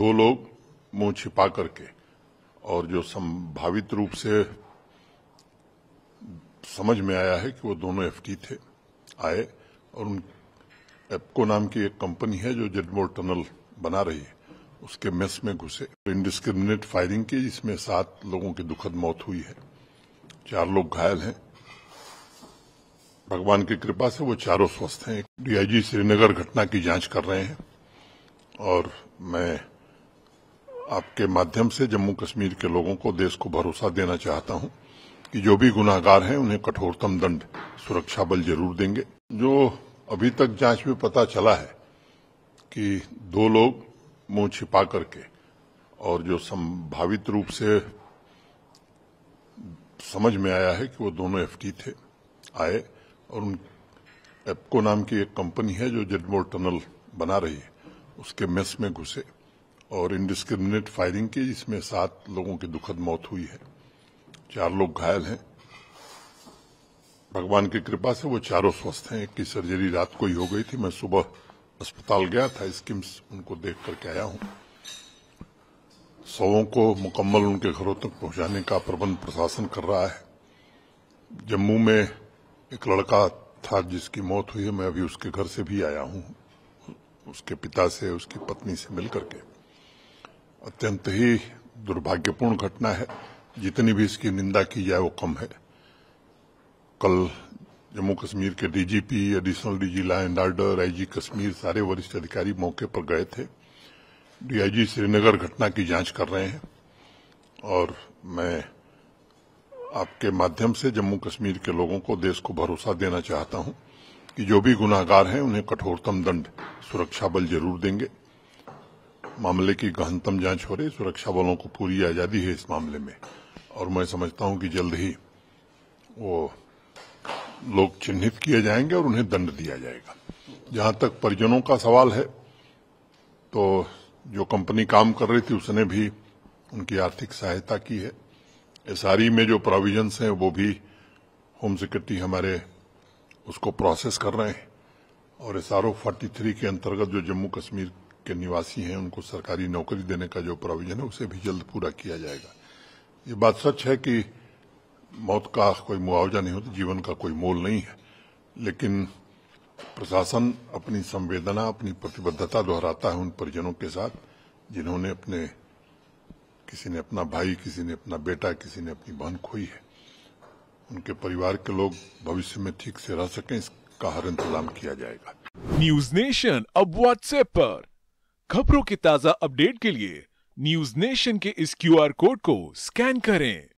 दो लोग मुंह छिपा करके और जो संभावित रूप से समझ में आया है कि वो दोनों एफटी थे आए और उन एपको नाम की एक कंपनी है जो जडमोर टनल बना रही है उसके मेस में घुसे इंडिस्क्रिमिनेट फायरिंग की जिसमें सात लोगों की दुखद मौत हुई है चार लोग घायल हैं भगवान की कृपा से वो चारों स्वस्थ हैं डीआईजी श्रीनगर घटना की जांच कर रहे हैं और मैं आपके माध्यम से जम्मू कश्मीर के लोगों को देश को भरोसा देना चाहता हूं कि जो भी गुनाहगार हैं उन्हें कठोरतम दंड सुरक्षा बल जरूर देंगे जो अभी तक जांच में पता चला है कि दो लोग मुंह छिपा करके और जो संभावित रूप से समझ में आया है कि वो दोनों एफटी थे आए और उन एपको नाम की एक कंपनी है जो जडमोर टनल बना रही है उसके मेस में घुसे और इनडिस्क्रिमिनेट फायरिंग की जिसमें सात लोगों की दुखद मौत हुई है चार लोग घायल हैं भगवान की कृपा से वो चारों स्वस्थ हैं एक की सर्जरी रात को ही हो गई थी मैं सुबह अस्पताल गया था स्किम्स उनको देख करके आया हूँ सौ को मुकम्मल उनके घरों तक पहुंचाने का प्रबंध प्रशासन कर रहा है जम्मू में एक लड़का था जिसकी मौत हुई है मैं अभी उसके घर से भी आया हूँ उसके पिता से उसकी पत्नी से मिलकर के अत्यंत ही दुर्भाग्यपूर्ण घटना है जितनी भी इसकी निंदा की जाए वो कम है कल जम्मू कश्मीर के DGP additional DG law and order IG Kashmir सारे वरिष्ठ अधिकारी मौके पर गए थे डीआईजी श्रीनगर घटना की जांच कर रहे हैं और मैं आपके माध्यम से जम्मू कश्मीर के लोगों को देश को भरोसा देना चाहता हूं कि जो भी गुनाहगार हैं उन्हें कठोरतम दंड सुरक्षा बल जरूर देंगे मामले की गहनतम जांच हो रही सुरक्षा बलों को पूरी आज़ादी है इस मामले में और मैं समझता हूं कि जल्द ही वो लोग चिन्हित किए जाएंगे और उन्हें दंड दिया जाएगा जहां तक परिजनों का सवाल है तो जो कंपनी काम कर रही थी उसने भी उनकी आर्थिक सहायता की है एसआरई में जो प्रोविजंस हैं वो भी होम सेक्रेटरी हमारे उसको प्रोसेस कर रहे हैं और एस आर फोर्टी थ्री के अंतर्गत जो जम्मू कश्मीर के निवासी हैं उनको सरकारी नौकरी देने का जो प्रोविजन है उसे भी जल्द पूरा किया जाएगा ये बात सच है कि मौत का कोई मुआवजा नहीं होता जीवन का कोई मोल नहीं है लेकिन प्रशासन अपनी संवेदना अपनी प्रतिबद्धता दोहराता है उन परिजनों के साथ जिन्होंने अपने किसी ने अपना भाई किसी ने अपना बेटा किसी ने अपनी बहन खोई है उनके परिवार के लोग भविष्य में ठीक से रह सकें इसका हर इंतजाम किया जाएगा न्यूज नेशन अब व्हाट्सएप पर खबरों के ताजा अपडेट के लिए न्यूज नेशन के इस क्यूआर कोड को स्कैन करें